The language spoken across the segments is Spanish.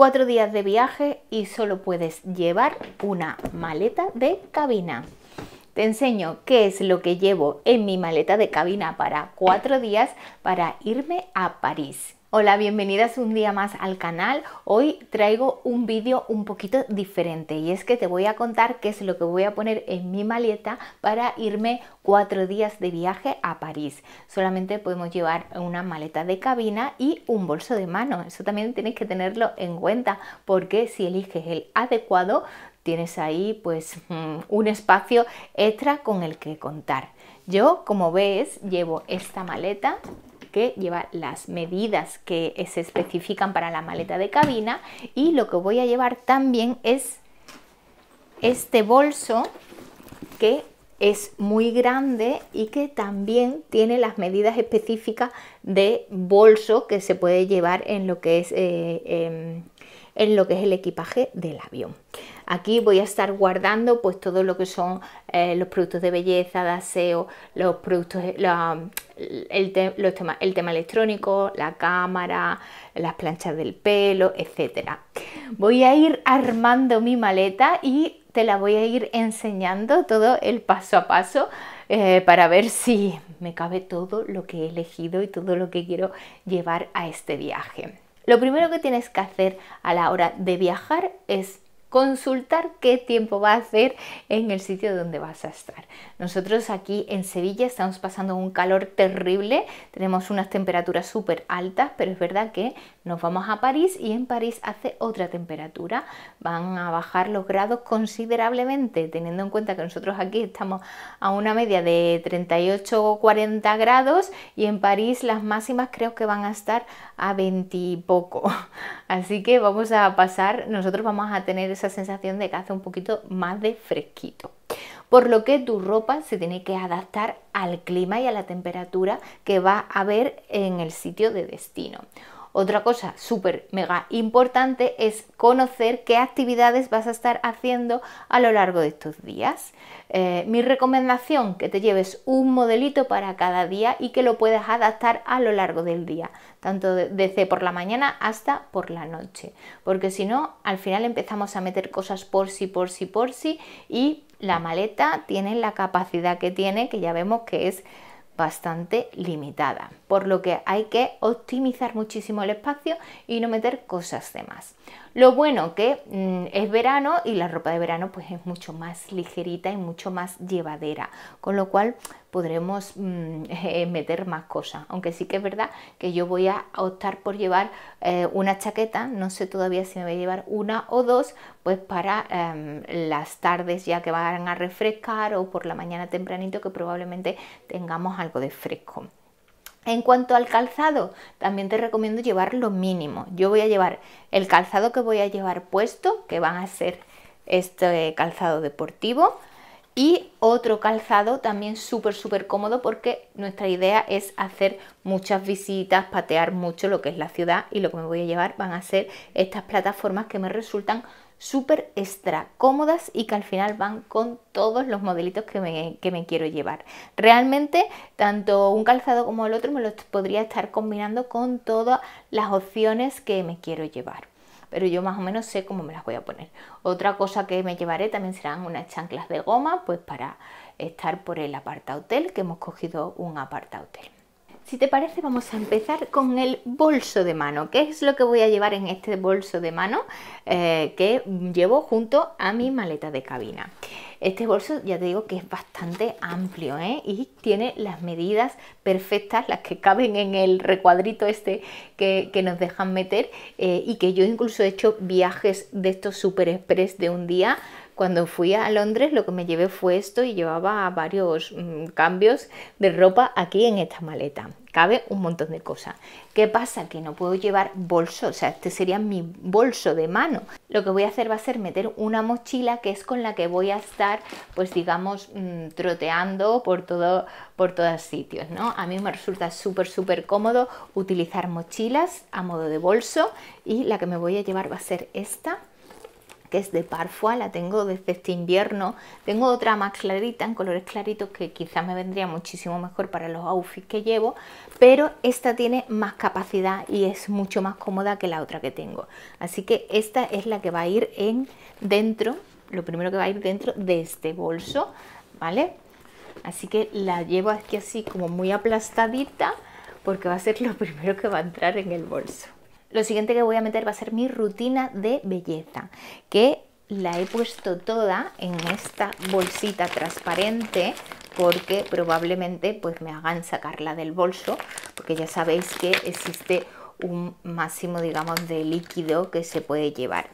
Cuatro días de viaje y solo puedes llevar una maleta de cabina. Te enseño qué es lo que llevo en mi maleta de cabina para cuatro días para irme a París. Hola, bienvenidas un día más al canal. Hoy traigo un vídeo un poquito diferente y es que te voy a contar qué es lo que voy a poner en mi maleta para irme cuatro días de viaje a París. Solamente podemos llevar una maleta de cabina y un bolso de mano. Eso también tienes que tenerlo en cuenta porque si eliges el adecuado tienes ahí pues mm, un espacio extra con el que contar. Yo, como ves, llevo esta maleta que lleva las medidas que se especifican para la maleta de cabina y lo que voy a llevar también es este bolso que es muy grande y que también tiene las medidas específicas de bolso que se puede llevar en lo que es eh, em, en lo que es el equipaje del avión. Aquí voy a estar guardando pues todo lo que son eh, los productos de belleza, de aseo, los productos, el, tema, electrónico, la cámara, las planchas del pelo, etcétera... Voy a ir armando mi maleta y te la voy a ir enseñando todo el paso a paso eh, para ver si me cabe todo lo que he elegido y todo lo que quiero llevar a este viaje. Lo primero que tienes que hacer a la hora de viajar es consultar qué tiempo va a hacer en el sitio donde vas a estar. Nosotros aquí en Sevilla estamos pasando un calor terrible, tenemos unas temperaturas súper altas, pero es verdad que nos vamos a París y en París hace otra temperatura, van a bajar los grados considerablemente, teniendo en cuenta que nosotros aquí estamos a una media de 38 o 40 grados y en París las máximas creo que van a estar a 20 y poco. Así que vamos a pasar, nosotros vamos a tener esa sensación de que hace un poquito más de fresquito. Por lo que tu ropa se tiene que adaptar al clima y a la temperatura que va a haber en el sitio de destino. Otra cosa súper mega importante es conocer qué actividades vas a estar haciendo a lo largo de estos días. Eh, mi recomendación, que te lleves un modelito para cada día y que lo puedas adaptar a lo largo del día, tanto desde por la mañana hasta por la noche, porque si no, al final empezamos a meter cosas por sí, por sí, por sí y la maleta tiene la capacidad que tiene, que ya vemos que es bastante limitada, por lo que hay que optimizar muchísimo el espacio y no meter cosas de más. Lo bueno que mm, es verano y la ropa de verano pues es mucho más ligerita y mucho más llevadera, con lo cual podremos mm, eh, meter más cosas. Aunque sí que es verdad que yo voy a optar por llevar eh, una chaqueta, no sé todavía si me voy a llevar una o dos, pues para em, las tardes ya que van a refrescar o por la mañana tempranito que probablemente tengamos algo de fresco. En cuanto al calzado, también te recomiendo llevar lo mínimo. Yo voy a llevar el calzado que voy a llevar puesto, que van a ser este calzado deportivo, y otro calzado también súper, súper cómodo porque nuestra idea es hacer muchas visitas, patear mucho lo que es la ciudad y lo que me voy a llevar van a ser estas plataformas que me resultan súper extra cómodas y que al final van con todos los modelitos que me, que me, quiero llevar. Realmente tanto un calzado como el otro me los podría estar combinando con todas las opciones que me quiero llevar pero yo más o menos sé cómo me las voy a poner. Otra cosa que me llevaré también serán unas chanclas de goma, pues para estar por el aparta hotel, que hemos cogido un aparta hotel. Si te parece vamos a empezar con el bolso de mano. ¿Qué es lo que voy a llevar en este bolso de mano eh, que llevo junto a mi maleta de cabina? Este bolso ya te digo que es bastante amplio ¿eh? y tiene las medidas perfectas, las que caben en el recuadrito este que, nos dejan meter eh, y que yo incluso he hecho viajes de estos super express de un día cuando fui a Londres lo que me llevé fue esto y llevaba varios mm, cambios de ropa aquí en esta maleta cabe un montón de cosas. ¿Qué pasa? Que no puedo llevar bolso, o sea, este sería mi bolso de mano. Lo que voy a hacer va a ser meter una mochila que es con la que voy a estar, pues digamos, mm, troteando por todo, por todos sitios, ¿no? A mí me resulta súper, súper cómodo utilizar mochilas a modo de bolso y la que me voy a llevar va a ser esta que es de Parfois, la tengo desde este invierno. Tengo otra más clarita, en colores claritos, que quizás me vendría muchísimo mejor para los outfits que llevo, pero esta tiene más capacidad y es mucho más cómoda que la otra que tengo. Así que esta es la que va a ir en dentro, lo primero que va a ir dentro de este bolso, ¿vale? Así que la llevo aquí así como muy aplastadita porque va a ser lo primero que va a entrar en el bolso. Lo siguiente que voy a meter va a ser mi rutina de belleza, que la he puesto toda en esta bolsita transparente porque probablemente pues me hagan sacarla del bolso, porque ya sabéis que existe un máximo, digamos, de líquido que se puede llevar.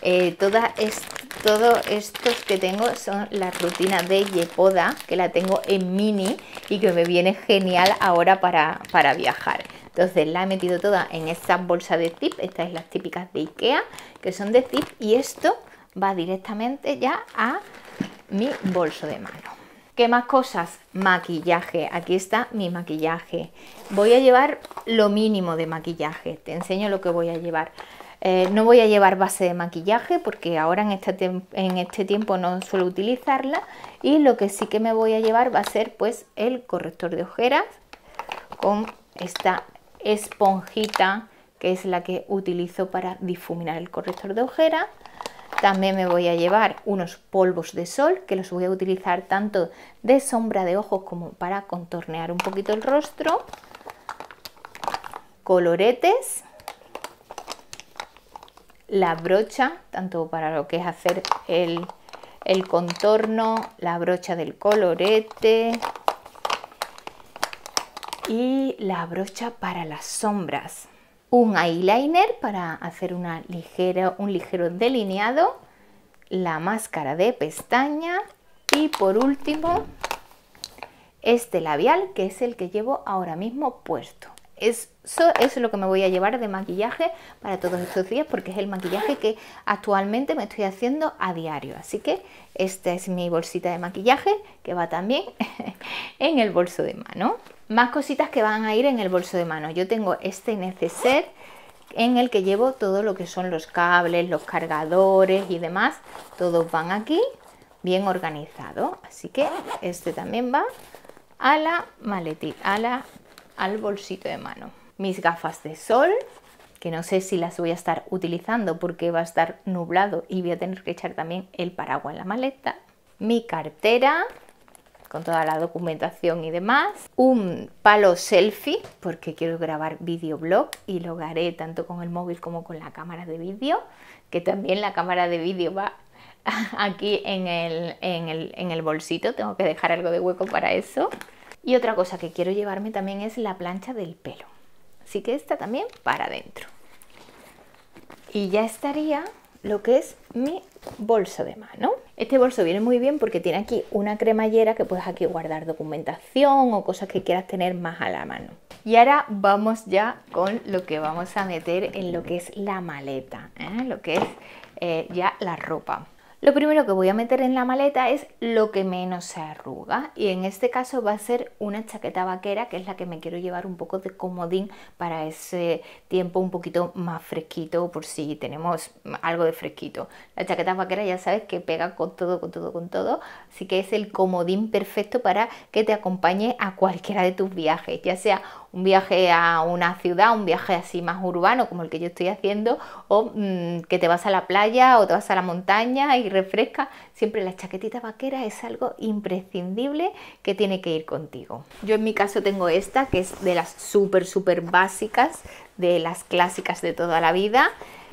Eh, todos estos que tengo son la rutina de Yepoda, que la tengo en mini y que me viene genial ahora para viajar. Entonces la he metido toda en esta bolsa de zip, estas son las típicas de Ikea, que son de zip, y esto va directamente ya a mi bolso de mano. ¿Qué más cosas? Maquillaje. Aquí está mi maquillaje. Voy a llevar lo mínimo de maquillaje. Te enseño lo que voy a llevar. Eh, no voy a llevar base de maquillaje porque ahora en este, en este tiempo no suelo utilizarla. Y lo que sí que me voy a llevar va a ser pues el corrector de ojeras con esta esponjita que es la que utilizo para difuminar el corrector de ojera. También me voy a llevar unos polvos de sol que los voy a utilizar tanto de sombra de ojos como para contornear un poquito el rostro. Coloretes. La brocha, tanto para lo que es hacer el, el contorno, la brocha del colorete, y la brocha para las sombras. Un eyeliner para hacer una ligera, un ligero delineado, la máscara de pestaña y por último este labial que es el que llevo ahora mismo puesto eso, es lo que me voy a llevar de maquillaje para todos estos días porque es el maquillaje que actualmente me estoy haciendo a diario. Así que esta es mi bolsita de maquillaje que va también en el bolso de mano. Más cositas que van a ir en el bolso de mano. Yo tengo este neceser en el que llevo todo lo que son los cables, los cargadores y demás. Todos van aquí bien organizado. Así que este también va a la maletita, a la al bolsito de mano. Mis gafas de sol, que no sé si las voy a estar utilizando porque va a estar nublado y voy a tener que echar también el paraguas en la maleta. Mi cartera, con toda la documentación y demás. Un palo selfie, porque quiero grabar videoblog y lo haré tanto con el móvil como con la cámara de vídeo, que también la cámara de vídeo va aquí en el, en, el, en el bolsito, tengo que dejar algo de hueco para eso. Y otra cosa que quiero llevarme también es la plancha del pelo. Así que esta también para adentro. Y ya estaría lo que es mi bolso de mano. Este bolso viene muy bien porque tiene aquí una cremallera que puedes aquí guardar documentación o cosas que quieras tener más a la mano. Y ahora vamos ya con lo que vamos a meter en lo que es la maleta, ¿eh? lo que es eh, ya la ropa. Lo primero que voy a meter en la maleta es lo que menos se arruga y en este caso va a ser una chaqueta vaquera que es la que me quiero llevar un poco de comodín para ese tiempo un poquito más fresquito por si tenemos algo de fresquito. La chaqueta vaquera ya sabes que pega con todo, con todo, con todo, así que es el comodín perfecto para que te acompañe a cualquiera de tus viajes, ya sea un viaje a una ciudad, un viaje así más urbano como el que yo estoy haciendo, o mm, que te vas a la playa o te vas a la montaña y refresca, siempre la chaquetita vaquera es algo imprescindible que tiene que ir contigo. Yo en mi caso tengo esta, que es de las súper, súper básicas, de las clásicas de toda la vida,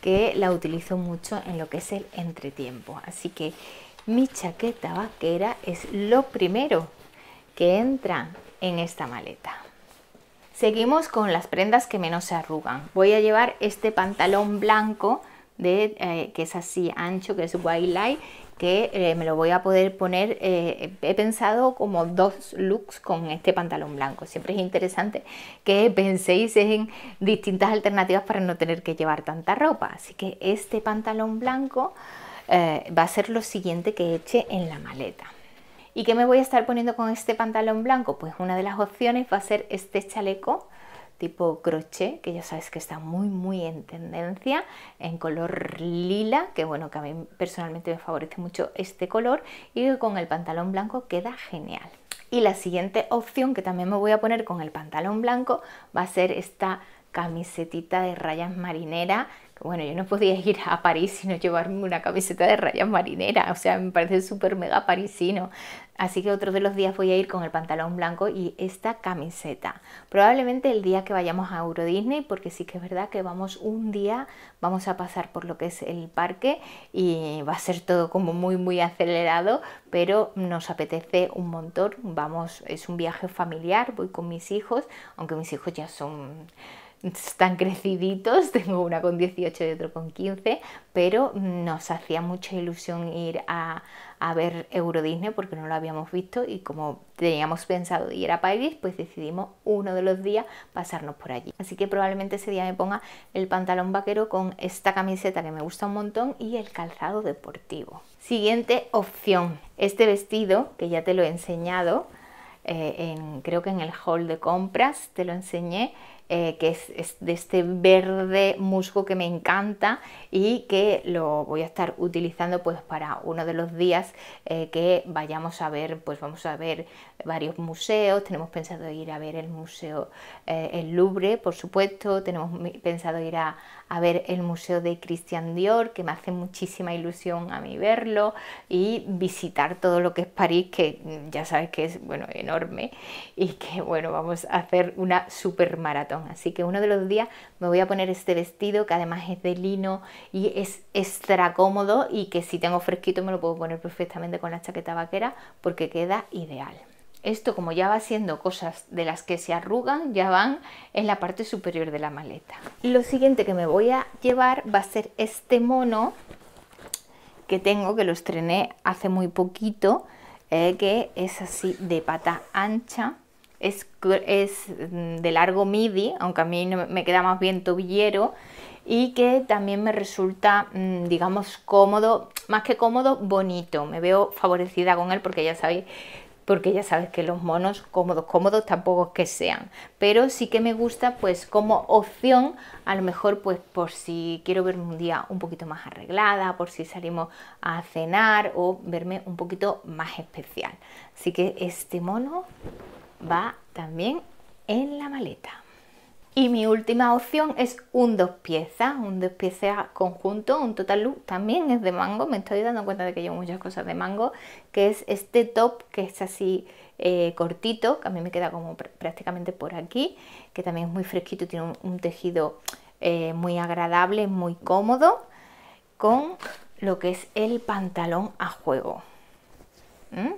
que la utilizo mucho en lo que es el entretiempo. Así que mi chaqueta vaquera es lo primero que entra en esta maleta. Seguimos con las prendas que menos se arrugan. Voy a llevar este pantalón blanco de, eh, que es así ancho, que es light, que eh, me lo voy a poder poner, eh, he pensado como dos looks con este pantalón blanco. Siempre es interesante que penséis en distintas alternativas para no tener que llevar tanta ropa. Así que este pantalón blanco va a ser lo siguiente que eche en la maleta. ¿Y qué me voy a estar poniendo con este pantalón blanco? Pues una de las opciones va a ser este chaleco tipo crochet, que ya sabes que está muy muy en tendencia, en color lila, que bueno, que a mí personalmente me favorece mucho este color y con el pantalón blanco queda genial. Y la siguiente opción que también me voy a poner con el pantalón blanco va a ser esta camisetita de rayas marinera bueno, yo no podía ir a París sino llevarme una camiseta de rayas marinera, o sea, me parece súper mega parisino. Así que otro de los días voy a ir con el pantalón blanco y esta camiseta. Probablemente el día que vayamos a Euro Disney, porque sí que es verdad que vamos un día, vamos a pasar por lo que es el parque y va a ser todo como muy muy acelerado, pero nos apetece un montón. Vamos, es un viaje familiar, voy con mis hijos, aunque mis hijos ya son están creciditos, tengo una con 18 y otro con 15, pero nos hacía mucha ilusión ir a, ver Euro Disney porque no lo habíamos visto y como teníamos pensado ir a París, pues decidimos uno de los días pasarnos por allí. Así que probablemente ese día me ponga el pantalón vaquero con esta camiseta que me gusta un montón y el calzado deportivo. Siguiente opción, este vestido que ya te lo he enseñado, eh, creo que en el hall de compras te lo enseñé, eh, que es, de este verde musgo que me encanta y que lo voy a estar utilizando pues para uno de los días eh, que vayamos a ver, pues vamos a ver varios museos, tenemos pensado ir a ver el museo en eh, el Louvre, por supuesto, tenemos pensado ir a, ver el museo de Christian Dior, que me hace muchísima ilusión a mí verlo y visitar todo lo que es París, que ya sabes que es bueno enorme y que bueno vamos a hacer una super maratón Así que uno de los días me voy a poner este vestido que además es de lino y es extra cómodo y que si tengo fresquito me lo puedo poner perfectamente con la chaqueta vaquera porque queda ideal. Esto como ya va siendo cosas de las que se arrugan, ya van en la parte superior de la maleta. y Lo siguiente que me voy a llevar va a ser este mono que tengo, que lo estrené hace muy poquito, eh, que es así de pata ancha es, mm, de largo midi, aunque a mí me queda más bien tobillero, y que también me resulta, mm, digamos, cómodo, más que cómodo, bonito. Me veo favorecida con él porque ya sabéis porque ya sabes que los monos cómodos, cómodos tampoco que sean, pero sí que me gusta pues como opción, a lo mejor pues por si quiero verme un día un poquito más arreglada, por si salimos a cenar o verme un poquito más especial. Así que este mono va también en la maleta. Y mi última opción es un dos piezas, un dos piezas conjunto, un total look, también es de mango, me estoy dando cuenta de que llevo muchas cosas de mango, que es este top que es así eh, cortito, que a mí me queda como prácticamente por aquí, que también es muy fresquito, tiene un, tejido eh, muy agradable, muy cómodo, con lo que es el pantalón a juego. ¿Mm?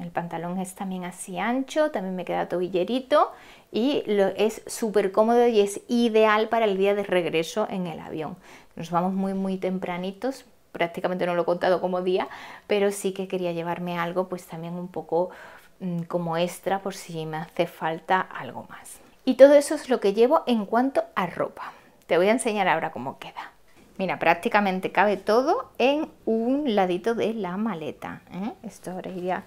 El pantalón es también así ancho, también me queda tobillerito y lo, es súper cómodo y es ideal para el día de regreso en el avión. Nos vamos muy muy tempranitos, prácticamente no lo he contado como día, pero sí que quería llevarme algo pues también un poco mm, como extra por si me hace falta algo más. Y todo eso es lo que llevo en cuanto a ropa. Te voy a enseñar ahora cómo queda. Mira, prácticamente cabe todo en un ladito de la maleta. ¿eh? Esto ahora iría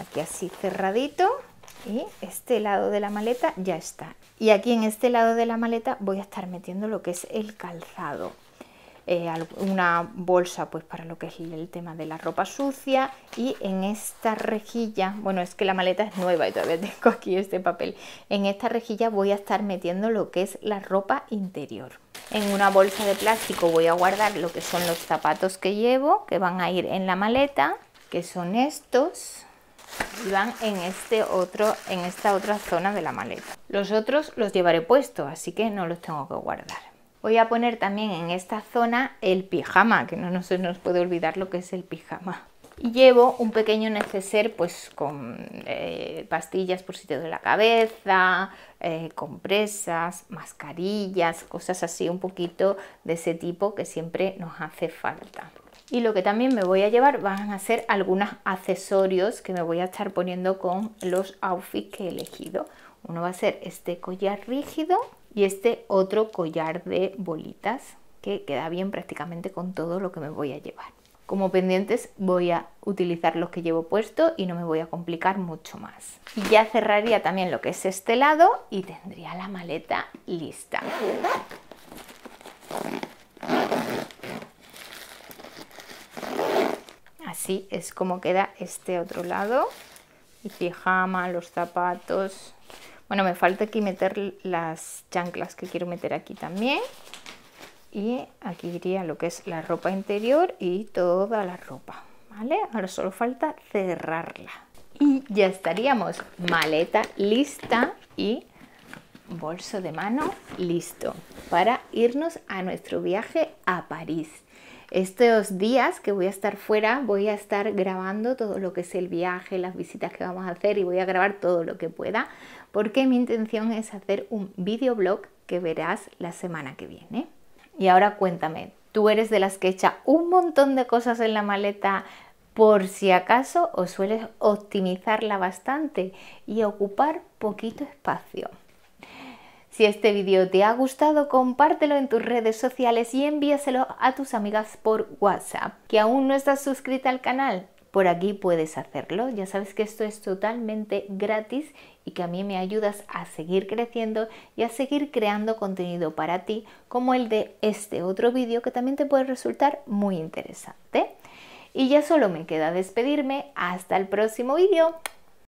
Aquí así cerradito y este lado de la maleta ya está. Y aquí en este lado de la maleta voy a estar metiendo lo que es el calzado. Eh, una bolsa pues para lo que es el tema de la ropa sucia y en esta rejilla, bueno es que la maleta es nueva y todavía tengo aquí este papel, en esta rejilla voy a estar metiendo lo que es la ropa interior. En una bolsa de plástico voy a guardar lo que son los zapatos que llevo, que van a ir en la maleta, que son estos, y van en, este otro, en esta otra zona de la maleta. Los otros los llevaré puesto así que no los tengo que guardar. Voy a poner también en esta zona el pijama, que no, se nos puede olvidar lo que es el pijama. Y llevo un pequeño neceser pues con eh, pastillas por sitio de la cabeza, eh, compresas, mascarillas, cosas así un poquito de ese tipo que siempre nos hace falta y lo que también me voy a llevar van a ser algunos accesorios que me voy a estar poniendo con los outfits que he elegido. Uno va a ser este collar rígido y este otro collar de bolitas que queda bien prácticamente con todo lo que me voy a llevar. Como pendientes voy a utilizar los que llevo puesto y no me voy a complicar mucho más. ya cerraría también lo que es este lado y tendría la maleta lista. así es como queda este otro lado y pijama, los zapatos bueno me falta aquí meter las chanclas que quiero meter aquí también y aquí iría lo que es la ropa interior y toda la ropa vale ahora solo falta cerrarla y ya estaríamos maleta lista y bolso de mano listo para irnos a nuestro viaje a París estos días que voy a estar fuera, voy a estar grabando todo lo que es el viaje, las visitas que vamos a hacer y voy a grabar todo lo que pueda, porque mi intención es hacer un videoblog que verás la semana que viene. Y ahora cuéntame, ¿tú eres de las que echa un montón de cosas en la maleta por si acaso o sueles optimizarla bastante y ocupar poquito espacio? Si este vídeo te ha gustado, compártelo en tus redes sociales y envíaselo a tus amigas por WhatsApp. ¿Que aún no estás suscrita al canal? Por aquí puedes hacerlo. Ya sabes que esto es totalmente gratis y que a mí me ayudas a seguir creciendo y a seguir creando contenido para ti, como el de este otro vídeo que también te puede resultar muy interesante. Y ya solo me queda despedirme. Hasta el próximo vídeo.